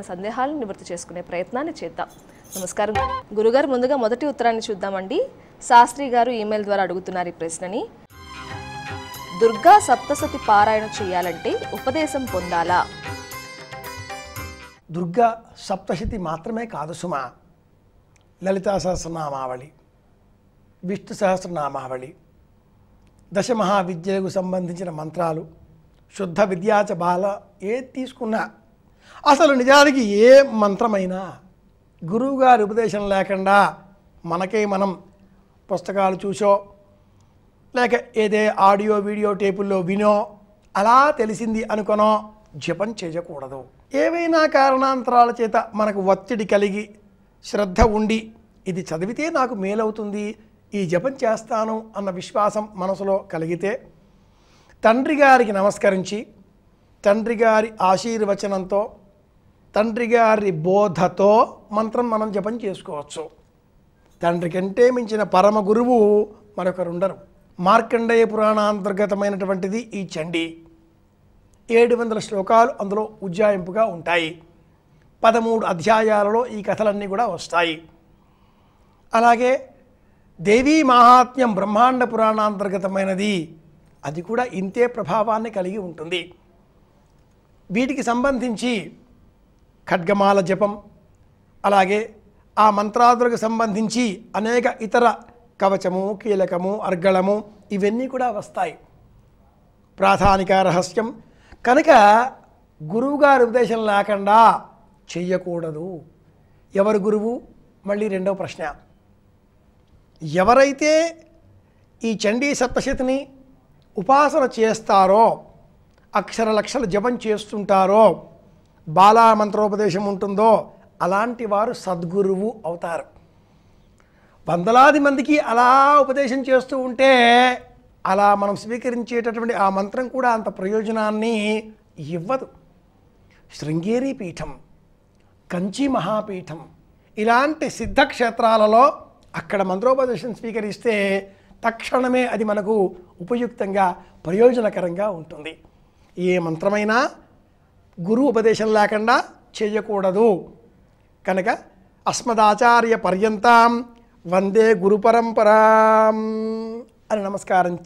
మన సందేహాలను నివృత్తి చేసుకునే ప్రయత్నాన్ని చేద్దాం నమస్కారం గురుగారు ముందుగా మొదటి ఉత్తరాన్ని చూద్దామండి శాస్త్రి గారు ఈమెయిల్ ద్వారా అడుగుతున్నారు ఈ ప్రశ్నని దుర్గా సప్తసతి పారాయణ చేయాలంటే ఉపదేశం పొందాలా దుర్గా సప్తశతి మాత్రమే కాదు సుమా లలితా సహస్రనామావళి విష్ణు సహస్రనామావళి దశ సంబంధించిన మంత్రాలు శుద్ధ విద్యాచ బాల ఏ తీసుకున్నా అసలు నిజానికి ఏ మంత్రమైనా గురువుగారి ఉపదేశం లేకుండా మనకే మనం పుస్తకాలు చూసో లేక ఏదే ఆడియో వీడియో టేపుల్లో వినో అలా తెలిసింది అనుకునో జపం చేయకూడదు ఏవైనా కారణాంతరాల చేత మనకు ఒత్తిడి కలిగి శ్రద్ధ ఉండి ఇది చదివితే నాకు మేలవుతుంది ఈ జపం చేస్తాను అన్న విశ్వాసం మనసులో కలిగితే తండ్రి గారికి నమస్కరించి తండ్రి గారి ఆశీర్వచనంతో తండ్రి గారి బోధతో మంత్రం మనం జపం చేసుకోవచ్చు తండ్రి కంటే మించిన పరమ గురువు మరొకరుండరు మార్కండేయ పురాణ అంతర్గతమైనటువంటిది ఈ చండీ ఏడు వందల శ్లోకాలు అందులో ఉజ్జాయింపుగా ఉంటాయి పదమూడు అధ్యాయాలలో ఈ కథలన్నీ కూడా వస్తాయి అలాగే దేవీ మహాత్మ్యం బ్రహ్మాండ పురాణాంతర్గతమైనది అది కూడా ఇంతే ప్రభావాన్ని కలిగి ఉంటుంది వీటికి సంబంధించి ఖడ్గమాల జపం అలాగే ఆ మంత్రాదులకు సంబంధించి అనేక ఇతర కవచము కీలకము అర్గళము ఇవన్నీ కూడా వస్తాయి ప్రాధానిక రహస్యం కనుక గురువుగారి ఉపదేశం లేకుండా చెయ్యకూడదు ఎవరు గురువు మళ్ళీ రెండవ ప్రశ్న ఎవరైతే ఈ చండీ సప్తశతిని ఉపాసన చేస్తారో అక్షర లక్షల జపం చేస్తుంటారో బాలా మంత్రోపదేశం ఉంటుందో అలాంటి వారు సద్గురువు అవుతారు వందలాది మందికి అలా ఉపదేశం చేస్తూ ఉంటే అలా మనం స్వీకరించేటటువంటి ఆ మంత్రం కూడా అంత ప్రయోజనాన్ని ఇవ్వదు శృంగేరి పీఠం కంచి మహాపీఠం ఇలాంటి సిద్ధక్షేత్రాలలో అక్కడ మంత్రోపదేశం స్వీకరిస్తే తక్షణమే అది మనకు ఉపయుక్తంగా ప్రయోజనకరంగా ఉంటుంది ఏ మంత్రమైనా గురు ఉపదేశం లేకుండా చేయకూడదు కనుక అస్మదాచార్య పర్యంతం వందే గురు పరంపరా అని నమస్కారం